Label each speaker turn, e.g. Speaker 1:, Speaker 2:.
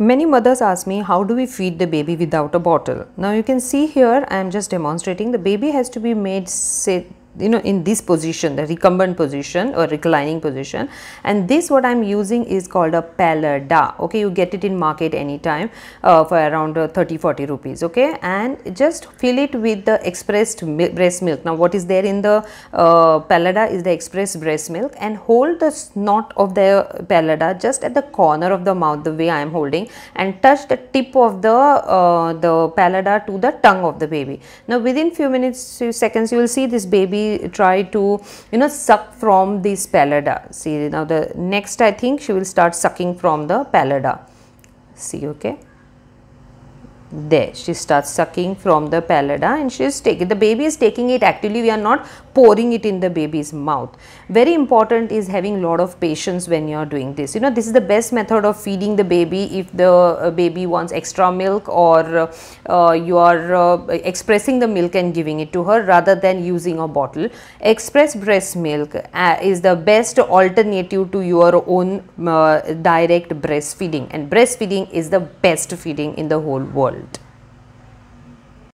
Speaker 1: Many mothers ask me how do we feed the baby without a bottle. Now you can see here I am just demonstrating the baby has to be made sit you know in this position the recumbent position or reclining position and this what i'm using is called a palada okay you get it in market anytime uh, for around uh, 30 40 rupees okay and just fill it with the expressed breast milk now what is there in the uh, palada is the expressed breast milk and hold the knot of the palada just at the corner of the mouth the way i am holding and touch the tip of the uh, the palada to the tongue of the baby now within few minutes seconds you will see this baby Try to you know suck from this pallida see now the next I think she will start sucking from the pallida see okay there she starts sucking from the pallida and she is taking the baby is taking it actually we are not pouring it in the baby's mouth very important is having lot of patience when you are doing this you know this is the best method of feeding the baby if the uh, baby wants extra milk or uh, you are uh, expressing the milk and giving it to her rather than using a bottle express breast milk uh, is the best alternative to your own uh, direct breastfeeding and breastfeeding is the best feeding in the whole world